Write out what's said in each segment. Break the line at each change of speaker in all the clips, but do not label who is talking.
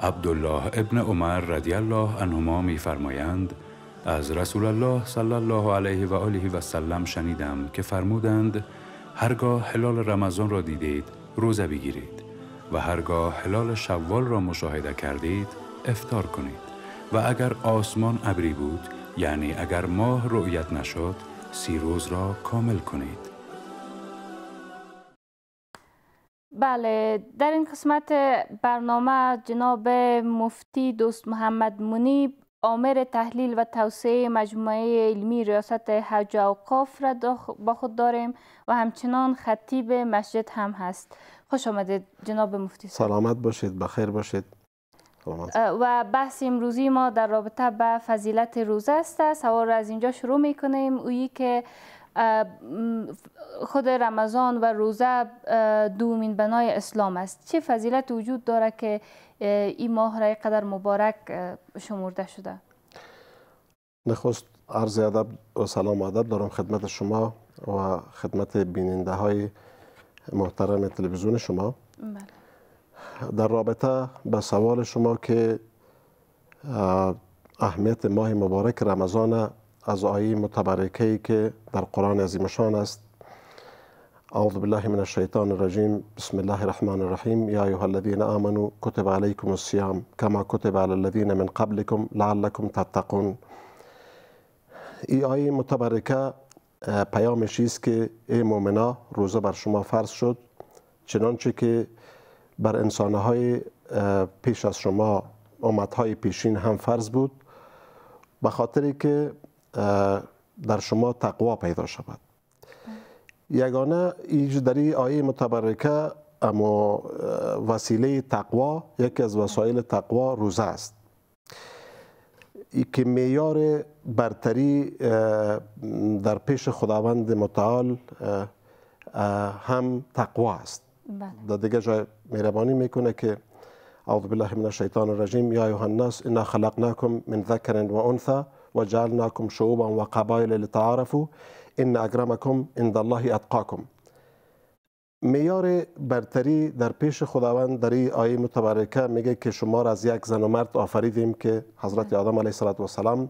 عبدالله ابن عمر رضی الله عنهما میفرمایند از رسول الله صلی الله علیه و آله و سلم شنیدم که فرمودند هرگاه هلال رمضان را دیدید روزه بگیرید و هرگاه هلال شوال را مشاهده کردید افتار کنید و اگر آسمان ابری بود یعنی اگر ماه رؤیت نشد سی روز را کامل کنید بله در این قسمت برنامه جناب مفتی دوست محمد منیب عامر تحلیل و توسعه مجموعه علمی ریاست حج و اوقاف را با خود داریم و همچنان خطیب مسجد هم هست خوش آمدید جناب مفتی
سلامت باشید بخیر باشید
و بحث امروزی ما در رابطه به فضیلت روزه است را از اینجا شروع می کنیم اویی که خود رمضان و روزه دومین بنای اسلام است چه فضیلت وجود داره که این ماه را قدر مبارک شمرده شده
نخست عرض ادب و سلام ادب دارم خدمت شما و خدمت بیننده های محترم تلویزیون شما بله. در رابطه به سوال شما که اهمیت ماه مبارک رمضان از آیه متبرکه که در قرآن شان است اعوذ بالله من الشیطان الرجیم بسم الله الرحمن الرحیم یا ایها الذین آمنوا کتب علیکم الصیام کما کتب علی الذین من قبلکم لعلکم تتقون ای آیه متبرکه پیامشی است که ای مؤمنا روزه بر شما فرض شد چنانچه که بر انسانهای پیش از شما امتهای پیشین هم فرض بود به خاطری که در شما تقوا پیدا شود یگانه ایج در این آیه متبرکه اما وسیله تقوا یکی از وسایل تقوا روزه است ای که میار برتری در پیش خداوند متعال هم تقوا است بله. در دیگه جای مهربانی میکنه که اعوذ بالله من الشیطان الرجیم یا ایها الناس انا خلقناکم من ذکر و انثی وجعلناکم شعوبا وقبائل لتعارفوا ان اکرمکم عند الله اتقاکم میار برتری در پیش خداوند در این آیه متبرکه میگه که شما از یک زن و مرد آفریدیم که حضرت آدم علیه السلام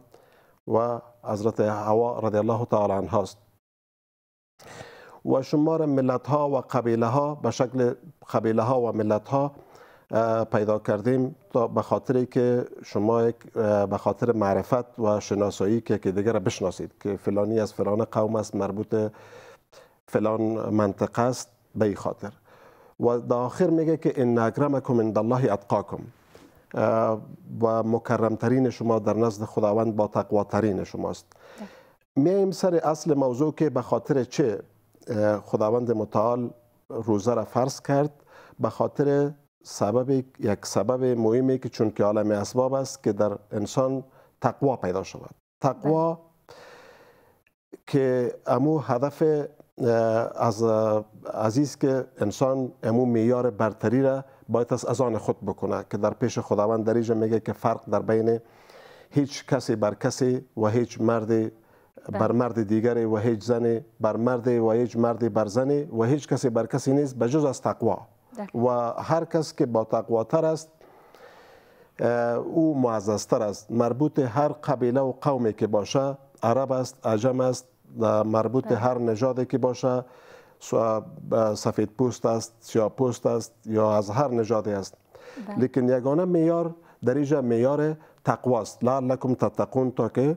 و حضرت هوا رضی الله تعالی عنهاست و شما ملتها ملت ها و قبیله ها به شکل قبیله ها و ملت ها پیدا کردیم تا به خاطر که شما به خاطر معرفت و شناسایی که که دیگر بشناسید که فلانی از فلان قوم است مربوط فلان منطقه است به خاطر و در آخر میگه که ان اکرمکم عند الله اتقاکم و مکرمترین شما در نزد خداوند با تقواترین شماست میایم سر اصل موضوع که به خاطر چه خداوند متعال روزه را فرض کرد به خاطر سبب یک سبب مهمی که چون که عالم اسباب است که در انسان تقوا پیدا شود تقوا که امو هدف از عزیز که انسان امو میار برتری را باید از آن خود بکنه که در پیش خداوند دریجه میگه که فرق در بین هیچ کسی بر کسی و هیچ مرد بر بله. مرد دیگری و هیچ زن بر مرد و هیچ مرد بر زن و هیچ کسی بر کسی نیست بجز از تقوا و هر کس که با تقواتر است او معززتر است مربوط هر قبیله و قومی که باشه عرب است عجم است مربوط بله. هر نژادی که باشه سفید پوست است سیاه پوست است یا از هر نژادی است بله. لیکن یگانه میار در اینجا میار تقواست لعلکم تتقون تا که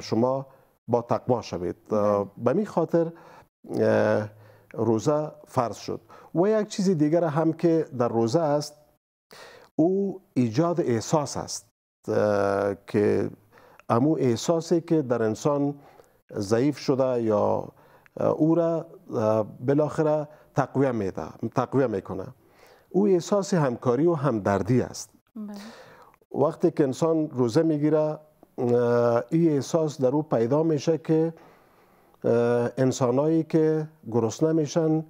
شما با تقوا شوید بله. به می خاطر روزه فرض شد و یک چیز دیگر هم که در روزه است او ایجاد احساس است که امو احساسی که در انسان ضعیف شده یا او را بالاخره تقویه میده تقویه میکنه او احساس همکاری و همدردی است بله. وقتی که انسان روزه میگیره این احساس در او پیدا میشه که انسانایی که گرسنه میشن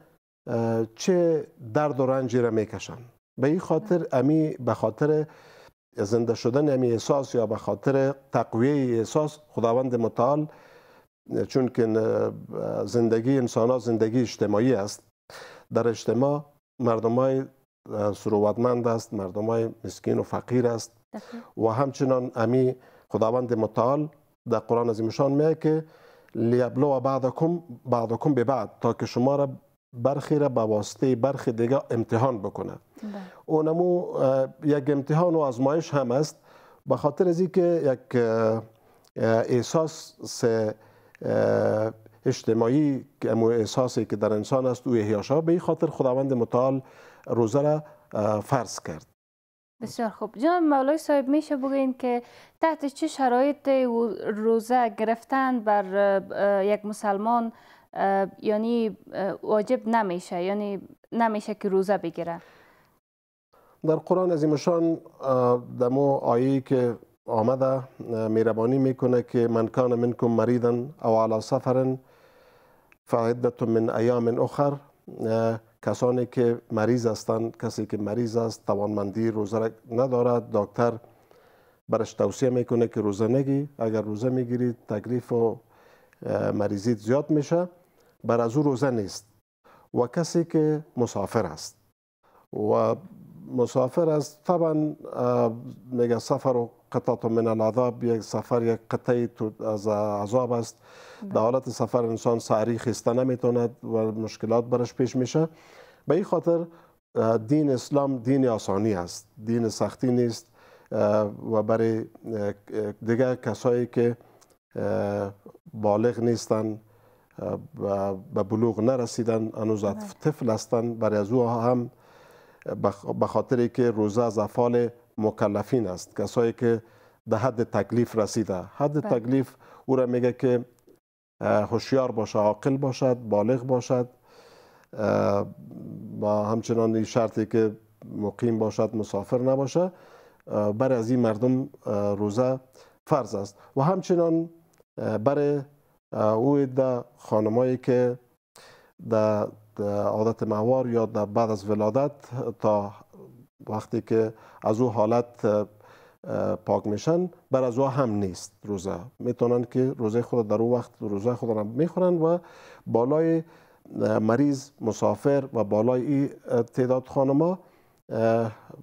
چه درد و رنجی را میکشن به این خاطر امی به خاطر زنده شدن امی احساس یا به خاطر تقویه احساس خداوند متعال چون که زندگی انسان ها زندگی اجتماعی است در اجتماع مردم های است مردم های مسکین و فقیر است و همچنان امی خداوند متعال در قرآن عظیمشان میگه که لیبلو بعضکم بعضکم به بعد تا که شما را برخی را به واسطه برخی دیگه امتحان بکنه بله. اونمو یک امتحان و آزمایش هم است به خاطر از که یک احساس اجتماعی امو احساسی که در انسان است او احیاشا به این خاطر خداوند متعال روزه را فرض کرد
بسیار خوب جناب مولای صاحب میشه بگوین که تحت چه شرایط روزه گرفتن بر یک مسلمان یعنی واجب نمیشه یعنی نمیشه که روزه بگیره
در قرآن عظیمشان دمو آیه که آمده میربانی میکنه که من کان منکم مریدن او علی سفرن فعدت من ایام اخر کسانی که مریض هستند کسی که مریض است توانمندی روزه ندارد دکتر برش توصیه میکنه که روزه نگی اگر روزه میگیرید تکلیف و مریضیت زیاد میشه بر از او روزه نیست و کسی که مسافر است و مسافر است طبعا میگه سفر و قطعت من العذاب یک سفر یک قطعه از عذاب است در بله. حالت سفر انسان سعری خیسته نمیتوند و مشکلات برش پیش میشه به این خاطر دین اسلام دین آسانی است دین سختی نیست و برای دیگر کسایی که بالغ نیستند به بلوغ نرسیدن هنوز بله. طفل هستند برای از او هم به خاطر که روزه از افعال مکلفین است کسایی که به حد تکلیف رسیده حد بله. تکلیف او را میگه که هوشیار باشه عاقل باشد بالغ باشد و همچنان این شرطی که مقیم باشد مسافر نباشه بر از این مردم روزه فرض است و همچنان بر او ده خانمایی که در عادت موار یا در بعد از ولادت تا وقتی که از او حالت پاک میشن بر از او هم نیست روزه میتونن که روزه خود در او وقت روزه خود را میخورن و بالای مریض مسافر و بالای تعداد خانما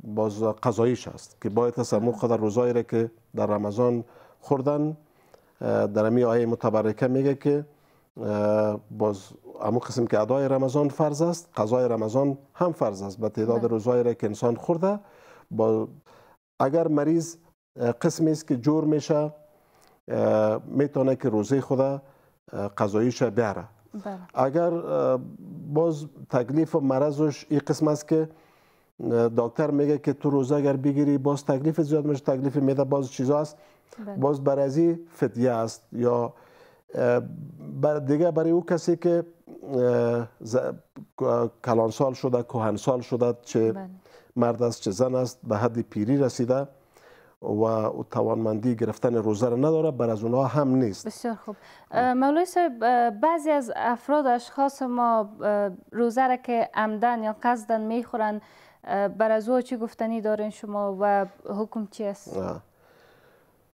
باز قضاییش است که باید از خود روزایی را که در رمضان خوردن در امی آیه متبرکه میگه که باز اما قسم که ادای رمضان فرض است قضای رمضان هم فرض است به تعداد بله. روزایی را که انسان خورده با اگر مریض قسمی است که جور میشه میتونه که روزه خود قضاییش بیاره بله. اگر باز تکلیف و مرضش این قسم است که دکتر میگه که تو روزه اگر بگیری باز تکلیف زیاد میشه تکلیف میده باز چیزا است بله. باز برازی فدیه است یا دیگه برای او کسی که کلانسال شده سال شده چه بله. مرد است چه زن است به حد پیری رسیده و توانمندی گرفتن روزه را نداره بر از اونها هم نیست
بسیار خوب مولوی صاحب بعضی از افراد اشخاص ما روزه را که عمدن یا قصدن میخورن بر از او چی گفتنی دارین شما و حکم چی است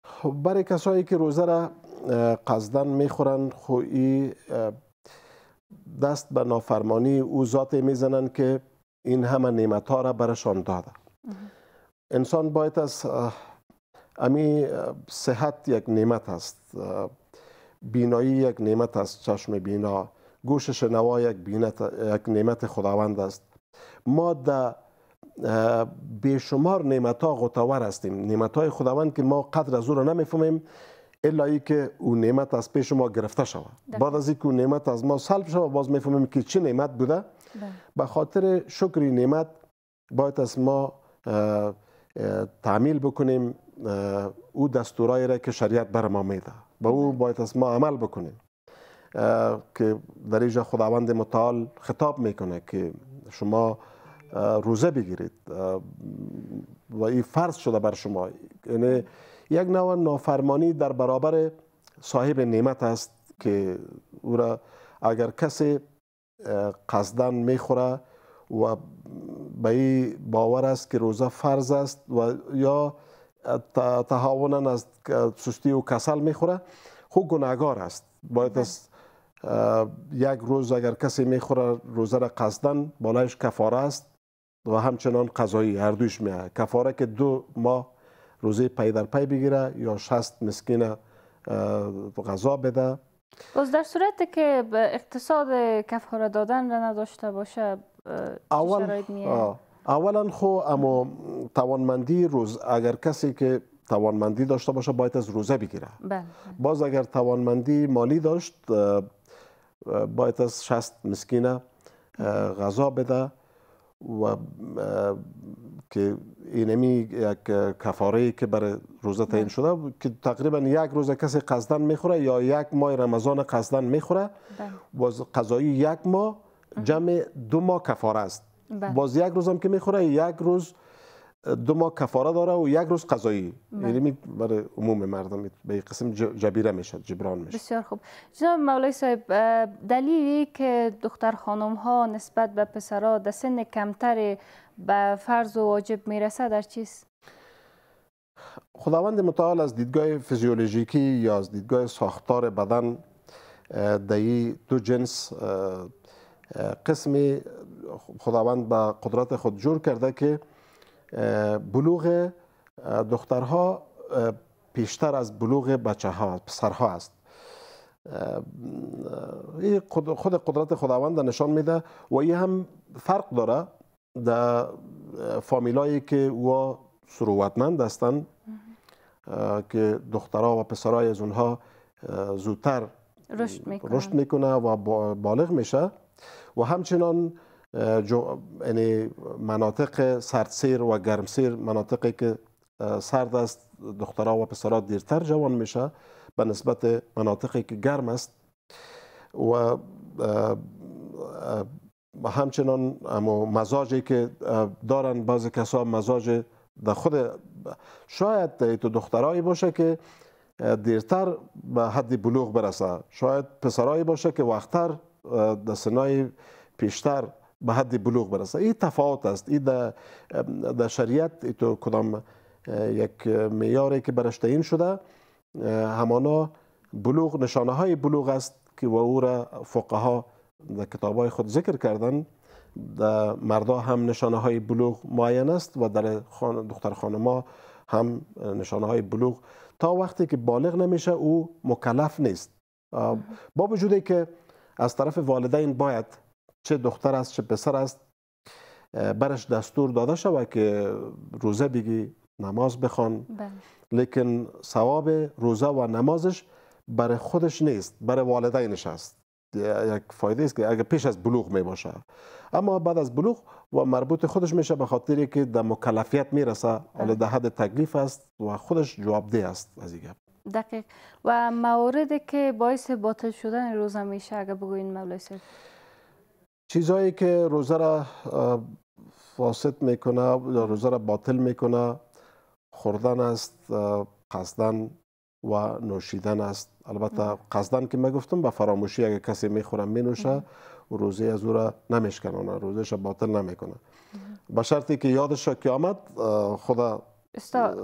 خب، برای کسایی که روزه را قصدن میخورن خو دست به نافرمانی او ذات میزنن که این همه نعمت ها را برشان داده انسان باید از امی صحت یک نعمت است بینایی یک نعمت است چشم بینا گوش شنوا یک, یک نعمت خداوند است ما در بیشمار نعمت ها غتور هستیم نعمت های خداوند که ما قدر از او را نمیفهمیم الا که اون نعمت از پیش ما گرفته شود بعد از اینکه نعمت از ما سلب شود باز میفهمیم که چه نعمت بوده به خاطر شکری نعمت باید از ما تعمیل بکنیم او دستورایی را که شریعت بر ما میده به او باید از ما عمل بکنیم که در اینجا خداوند متعال خطاب میکنه که شما روزه بگیرید و این فرض شده بر شما یعنی یک نوع نافرمانی در برابر صاحب نعمت است که او را اگر کسی قصدن میخوره و به این باور است که روزه فرض است و یا تهاونن از سستی و کسل میخوره خوب گناهگار است باید بله. است یک روز اگر کسی میخوره روزه را قصدن بالایش کفاره است و همچنان قضایی هر دوش میه کفاره که دو ماه روزه پای در پای بگیره یا شست مسکین غذا بده
باز در صورت که اقتصاد کفاره دادن را نداشته باشه اول
اولا خو اما توانمندی روز اگر کسی که توانمندی داشته باشه باید از روزه بگیره بله. باز اگر توانمندی مالی داشت باید از شست مسکینه غذا بده و که اینمی یک کفاره که برای روزه تعیین شده که تقریبا یک روز کسی قصدن میخوره یا یک ماه رمضان قصدن میخوره بله. باز قضایی یک ماه جمع دو ماه کفاره است بله. باز یک روز هم که میخوره یک روز دو ماه کفاره داره و یک روز قضایی بله. یعنی برای عموم مردم به قسم جبیره میشد جبران میشد
بسیار خوب جناب مولای صاحب دلیلی که دختر خانم ها نسبت به پسرها در سن کمتر به فرض و واجب میرسه در چیست
خداوند متعال از دیدگاه فیزیولوژیکی یا از دیدگاه ساختار بدن در دو جنس قسمی خداوند به قدرت خود جور کرده که بلوغ دخترها پیشتر از بلوغ بچه ها پسرها است این خود قدرت خداوند نشان میده و این هم فرق داره در فامیلایی که و سروتمند هستند که دخترها و پسرای از اونها زودتر
رشد میکنه,
میکنه و بالغ میشه و همچنان یعنی مناطق سردسیر و گرمسیر مناطقی که سرد است دخترها و پسرها دیرتر جوان میشه به نسبت مناطقی که گرم است و همچنان اما مزاجی که دارن بعض کسا مزاج در خود شاید تو دخترایی باشه که دیرتر به حد بلوغ برسه شاید پسرایی باشه که وقتتر در سنای پیشتر به حد بلوغ برسه این تفاوت است این در, در شریعت تو کدام یک میاره که برش تعیین شده همانا بلوغ نشانه های بلوغ است که و او را فقها در کتاب های خود ذکر کردن در مردا هم نشانه های بلوغ معین است و در خان دختر ها هم نشانه های بلوغ تا وقتی که بالغ نمیشه او مکلف نیست با وجودی که از طرف والدین باید چه دختر است چه پسر است برش دستور داده شوه که روزه بگی نماز بخوان بله. لیکن ثواب روزه و نمازش برای خودش نیست برای والدینش است یک فایده است که اگر پیش از بلوغ می باشه اما بعد از بلوغ و مربوط خودش میشه به خاطری که در مکلفیت میرسه بله. حالا در حد تکلیف است و خودش جوابده است از این
دقیق و مواردی که باعث باطل شدن روزه میشه اگر بگوین مولای
چیزایی که روزه را فاسد میکنه یا روزه را باطل میکنه خوردن است قصدن و نوشیدن است البته قصدن که من گفتم به فراموشی اگه کسی میخوره مینوشه و روزه از او را روزه روزش باطل نمیکنه به شرطی که یادش که آمد خدا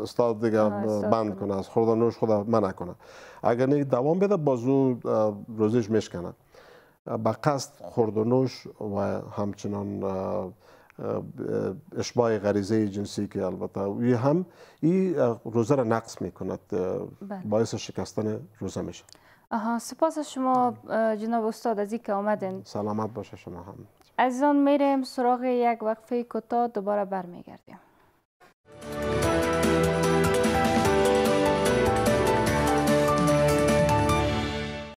استاد دیگه بند کنه از نوش خدا منع کنه اگر نیک دوام بده بازو روزش میشکنه به قصد خورد و همچنان اشباه غریزه جنسی که البته وی هم این روزه را نقص میکند بله. باعث شکستن روزه میشه
آها سپاس شما جناب استاد از که آمدین
سلامت باشه شما هم
از آن میریم سراغ یک وقفه کوتاه دوباره برمیگردیم